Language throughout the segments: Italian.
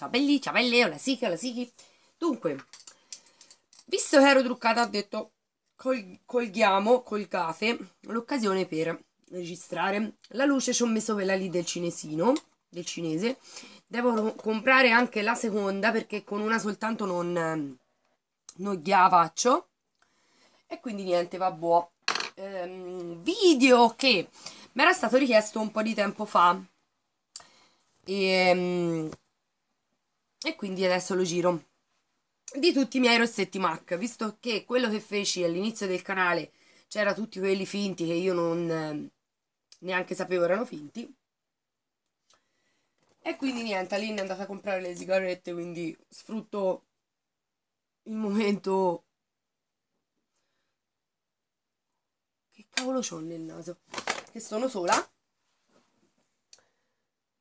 ciao belli, ciao belle, la sica, la sichi. Dunque, visto che ero truccata, ho detto col, colghiamo col cafe l'occasione per registrare. La luce ci ho messo quella lì del cinesino, del cinese. Devo comprare anche la seconda perché con una soltanto non, non gliela faccio. E quindi niente, va buono. Ehm, video che mi era stato richiesto un po' di tempo fa. E, ehm, e quindi adesso lo giro di tutti i miei rossetti MAC visto che quello che feci all'inizio del canale c'era tutti quelli finti che io non eh, neanche sapevo erano finti e quindi niente Aline è andata a comprare le sigarette quindi sfrutto il momento che cavolo c'ho nel naso che sono sola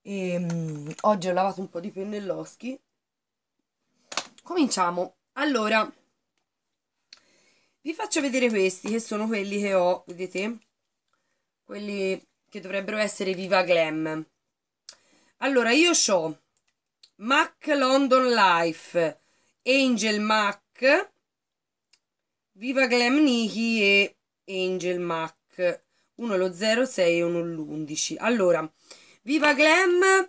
e um, oggi ho lavato un po' di pennelloschi cominciamo allora vi faccio vedere questi che sono quelli che ho vedete quelli che dovrebbero essere viva glam allora io ho mac london life angel mac viva glam Nikki e angel mac uno lo 06 e uno l'11 allora viva glam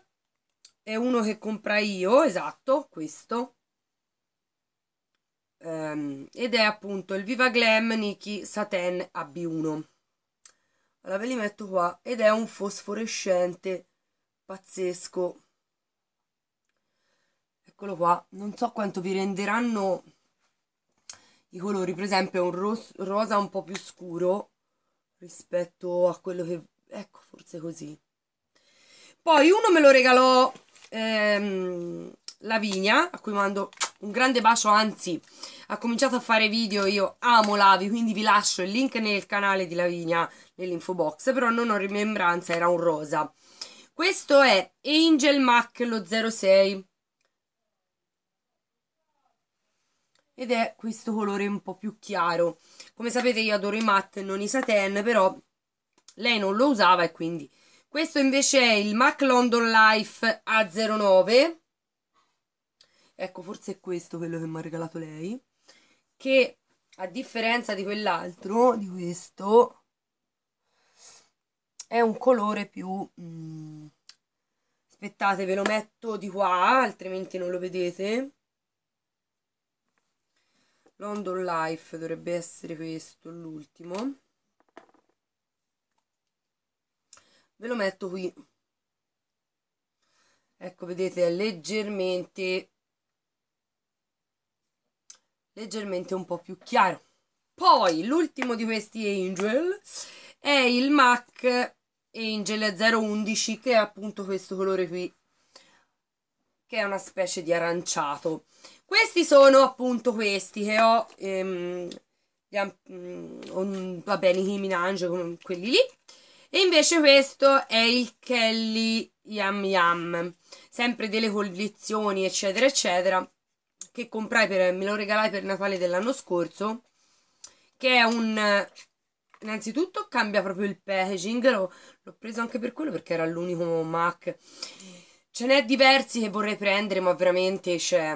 è uno che comprai io esatto questo um, ed è appunto il Viva Glam Niki Satin AB1 allora ve li metto qua ed è un fosforescente pazzesco eccolo qua non so quanto vi renderanno i colori per esempio è un ros rosa un po' più scuro rispetto a quello che ecco forse così poi uno me lo regalò ehm, Lavinia a cui mando un grande bacio, anzi ha cominciato a fare video, io amo Lavi, quindi vi lascio il link nel canale di Lavinia nell'info box, però non ho rimembranza, era un rosa. Questo è Angel Mac lo 06 ed è questo colore un po' più chiaro. Come sapete io adoro i matte, non i satin, però lei non lo usava e quindi... Questo invece è il Mac London Life A09 ecco forse è questo quello che mi ha regalato lei, che a differenza di quell'altro, di questo, è un colore più... Mm, aspettate, ve lo metto di qua, altrimenti non lo vedete. London Life dovrebbe essere questo, l'ultimo. Ve lo metto qui. Ecco, vedete, è leggermente leggermente un po' più chiaro. Poi l'ultimo di questi Angel è il MAC Angel 011 che è appunto questo colore qui che è una specie di aranciato. Questi sono appunto questi che ho, ehm, um, vabbè, Nicki Minaj, quelli lì. E invece questo è il Kelly Yam Yam, sempre delle collezioni eccetera eccetera che comprai per, me lo regalai per Natale dell'anno scorso che è un innanzitutto cambia proprio il packaging l'ho preso anche per quello perché era l'unico MAC ce n'è diversi che vorrei prendere ma veramente c'è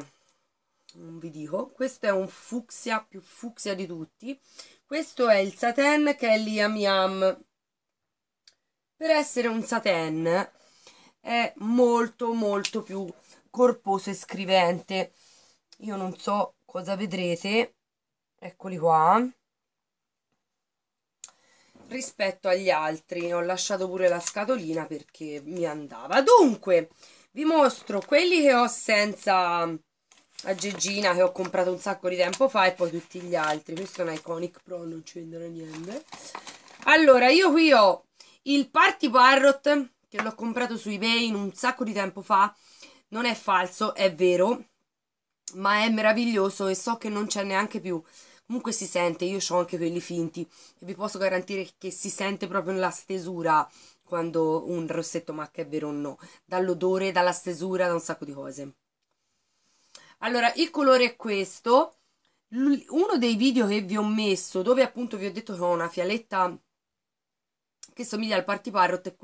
non vi dico questo è un fucsia più fucsia di tutti questo è il satin che è l'Yam Yam per essere un satin è molto molto più corposo e scrivente io non so cosa vedrete, eccoli qua, rispetto agli altri. Ho lasciato pure la scatolina perché mi andava. Dunque, vi mostro quelli che ho senza la aggeggina che ho comprato un sacco di tempo fa e poi tutti gli altri. Questo è un Iconic Pro, non ci vendono niente. Allora, io qui ho il Party Parrot che l'ho comprato su eBay un sacco di tempo fa. Non è falso, è vero ma è meraviglioso e so che non c'è neanche più. Comunque si sente, io ho anche quelli finti e vi posso garantire che si sente proprio nella stesura quando un rossetto macca è vero o no, dall'odore, dalla stesura, da un sacco di cose. Allora, il colore è questo. Uno dei video che vi ho messo, dove appunto vi ho detto che ho una fialetta che somiglia al Party Parrot,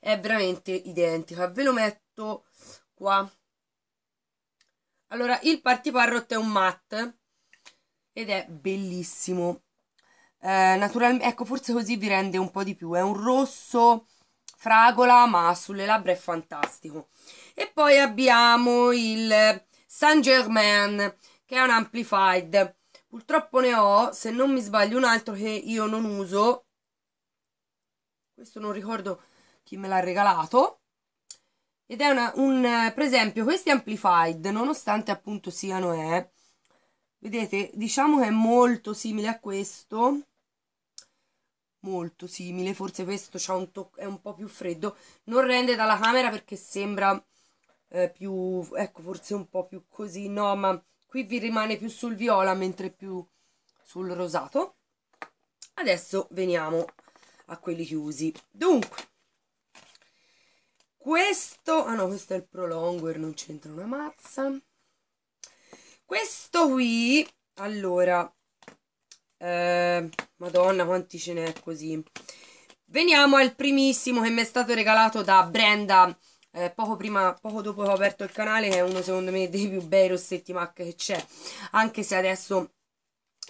è veramente identica. Ve lo metto qua allora, il Party Parrot è un matte ed è bellissimo. Eh, naturalmente, ecco, forse così vi rende un po' di più. È un rosso fragola, ma sulle labbra è fantastico. E poi abbiamo il Saint Germain, che è un amplified. Purtroppo ne ho, se non mi sbaglio, un altro che io non uso. Questo non ricordo chi me l'ha regalato ed è una, un, per esempio, questi amplified, nonostante appunto siano E, eh, vedete, diciamo che è molto simile a questo, molto simile, forse questo un è un po' più freddo, non rende dalla camera perché sembra eh, più, ecco, forse un po' più così, no, ma qui vi rimane più sul viola, mentre più sul rosato. Adesso veniamo a quelli chiusi. Dunque, questo, ah no, questo è il prolonger, non c'entra una mazza. Questo qui, allora, eh, madonna quanti ce n'è così. Veniamo al primissimo che mi è stato regalato da Brenda eh, poco, prima, poco dopo che ho aperto il canale, che è uno secondo me dei più bei rossetti MAC che c'è, anche se adesso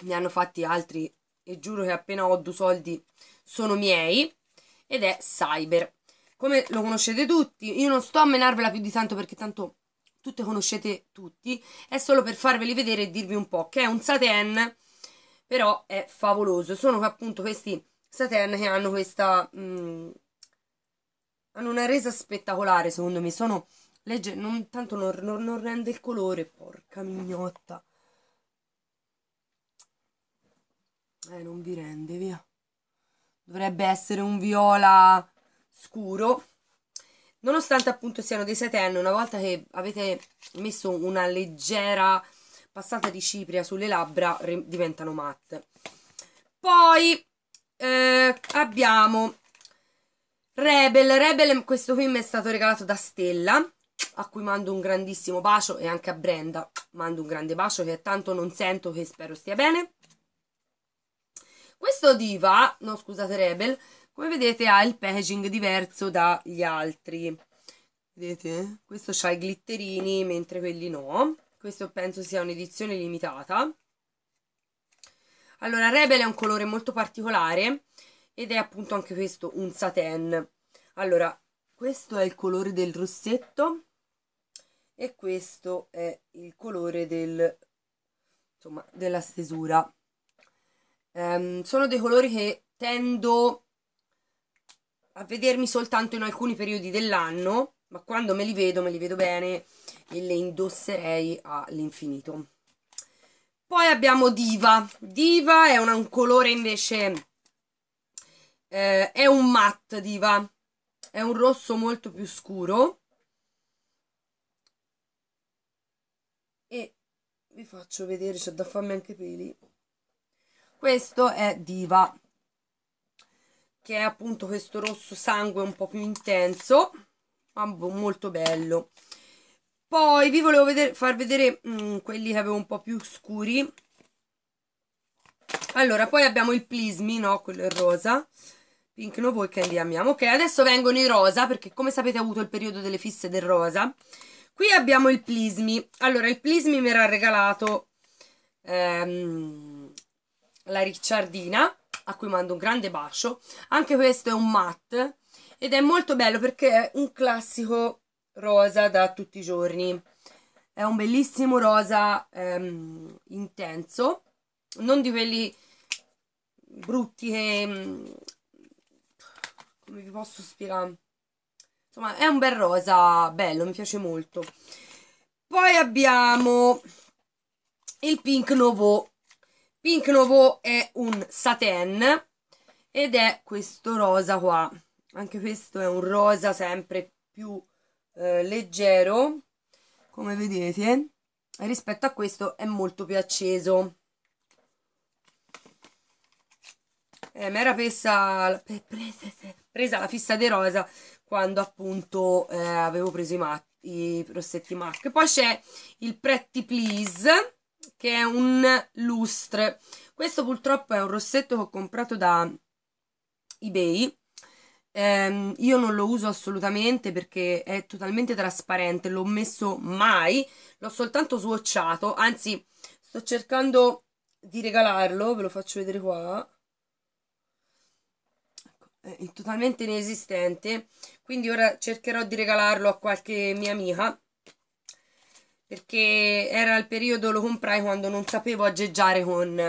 ne hanno fatti altri e giuro che appena ho due soldi sono miei, ed è Cyber come lo conoscete tutti, io non sto a menarvela più di tanto perché tanto tutte conoscete tutti, è solo per farveli vedere e dirvi un po', che è un satin, però è favoloso, sono appunto questi satin che hanno questa... Mh, mm, hanno una resa spettacolare secondo me, sono legge, non, tanto non, non, non rende il colore, porca mignotta. Eh, non vi rende, via. Dovrebbe essere un viola scuro nonostante appunto siano dei seten una volta che avete messo una leggera passata di cipria sulle labbra diventano matte poi eh, abbiamo Rebel Rebel questo mi è stato regalato da Stella a cui mando un grandissimo bacio e anche a Brenda mando un grande bacio che tanto non sento che spero stia bene questo diva, no scusate Rebel, come vedete ha il packaging diverso dagli altri vedete questo ha i glitterini mentre quelli no questo penso sia un'edizione limitata allora Rebel è un colore molto particolare ed è appunto anche questo un satin allora questo è il colore del rossetto e questo è il colore del, insomma, della stesura. Um, sono dei colori che tendo a vedermi soltanto in alcuni periodi dell'anno, ma quando me li vedo, me li vedo bene e le indosserei all'infinito. Poi abbiamo Diva. Diva è un, un colore invece, eh, è un matte Diva, è un rosso molto più scuro. E vi faccio vedere, c'è cioè, da farmi anche peli. Questo è Diva che è appunto questo rosso sangue un po' più intenso, ma boh, molto bello. Poi vi volevo vedere, far vedere mm, quelli che avevo un po' più scuri. Allora, poi abbiamo il Plismi, no? Quello è rosa. Pink Novo che li Amiamo. Ok, adesso vengono i rosa, perché come sapete ho avuto il periodo delle fisse del rosa. Qui abbiamo il Plismi. Allora, il Plismi mi era regalato ehm, la Ricciardina a cui mando un grande bacio. Anche questo è un matte ed è molto bello perché è un classico rosa da tutti i giorni. È un bellissimo rosa ehm, intenso, non di quelli brutti che... Mm, come vi posso spiegare? Insomma, è un bel rosa bello, mi piace molto. Poi abbiamo il Pink Novo Pink Novo è un satin ed è questo rosa qua. Anche questo è un rosa sempre più eh, leggero, come vedete. E rispetto a questo è molto più acceso. Eh, mi era presa, presa, la fissa di rosa quando appunto eh, avevo preso i, i rossetti MAC. Poi c'è il Pretty Please che è un lustre. Questo purtroppo è un rossetto che ho comprato da eBay. Eh, io non lo uso assolutamente perché è totalmente trasparente, l'ho messo mai, l'ho soltanto swatchato, anzi sto cercando di regalarlo, ve lo faccio vedere qua. Ecco, è totalmente inesistente, quindi ora cercherò di regalarlo a qualche mia amica perché era il periodo lo comprai quando non sapevo aggeggiare con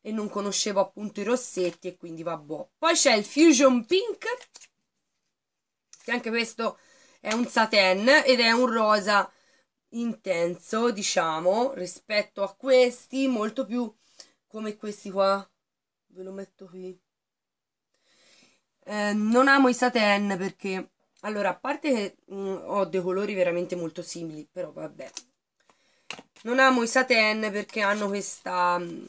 e non conoscevo appunto i rossetti e quindi va boh. Poi c'è il Fusion Pink, che anche questo è un satin ed è un rosa intenso, diciamo, rispetto a questi, molto più come questi qua. Ve lo metto qui. Eh, non amo i satin perché allora, a parte che mh, mm, ho dei colori veramente molto simili, però vabbè. Non amo i satin perché hanno questa mh, mm,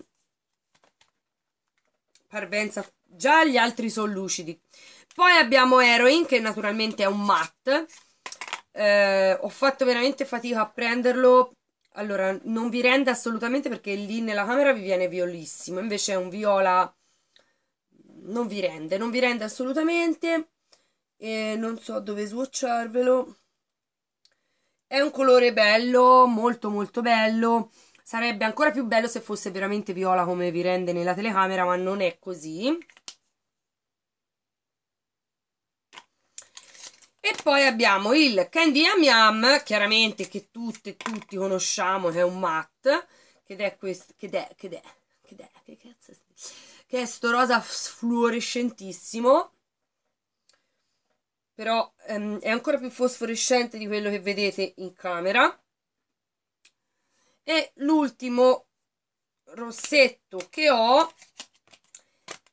parvenza. Già gli altri sono lucidi. Poi abbiamo Heroin, che naturalmente è un matte. Eh, ho fatto veramente fatica a prenderlo. Allora, non vi rende assolutamente perché lì nella camera vi viene violissimo. Invece è un viola... Non vi rende, non vi rende assolutamente e non so dove swatcharvelo è un colore bello molto molto bello sarebbe ancora più bello se fosse veramente viola come vi rende nella telecamera ma non è così E poi abbiamo il Candy Yam Yam, chiaramente che tutte e tutti conosciamo, che è un matte, che è questo, che è, che è, che è, che cazzo è, che è sto rosa fluorescentissimo, però ehm, è ancora più fosforescente di quello che vedete in camera e l'ultimo rossetto che ho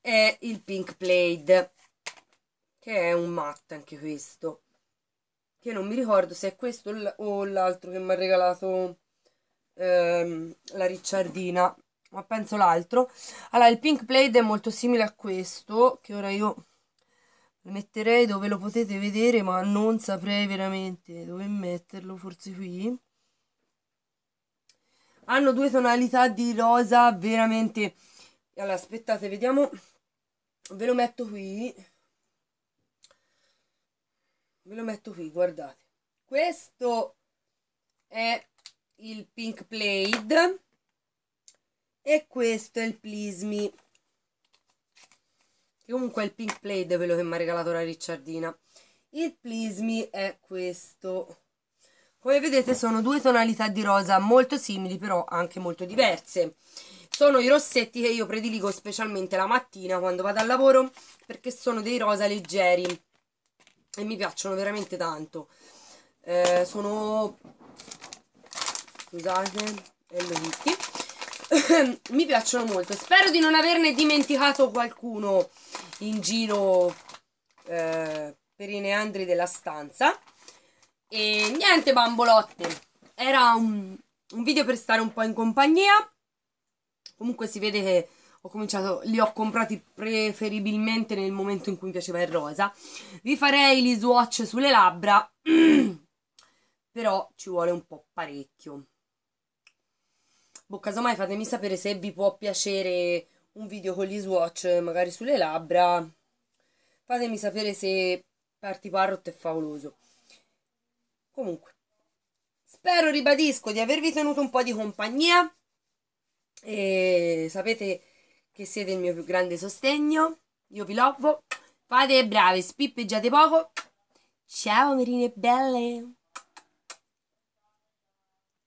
è il pink plaid che è un matte anche questo che non mi ricordo se è questo o l'altro che mi ha regalato ehm, la ricciardina ma penso l'altro allora il pink plaid è molto simile a questo che ora io lo metterei dove lo potete vedere, ma non saprei veramente dove metterlo, forse qui. Hanno due tonalità di rosa veramente... Allora, aspettate, vediamo. Ve lo metto qui. Ve lo metto qui, guardate. Questo è il Pink Plaid e questo è il Plismi comunque è il pink play quello che mi ha regalato la ricciardina il plismi è questo come vedete sono due tonalità di rosa molto simili però anche molto diverse sono i rossetti che io prediligo specialmente la mattina quando vado al lavoro perché sono dei rosa leggeri e mi piacciono veramente tanto eh, sono scusate è mi piacciono molto spero di non averne dimenticato qualcuno in giro eh, per i neandri della stanza. E niente bambolotte, era un, un, video per stare un po' in compagnia. Comunque si vede che ho cominciato, li ho comprati preferibilmente nel momento in cui mi piaceva il rosa. Vi farei gli swatch sulle labbra, però ci vuole un po' parecchio. Boh, casomai fatemi sapere se vi può piacere un video con gli swatch magari sulle labbra fatemi sapere se Party Parrot è favoloso comunque spero ribadisco di avervi tenuto un po' di compagnia e sapete che siete il mio più grande sostegno io vi lovo fate brave spippeggiate poco ciao merine belle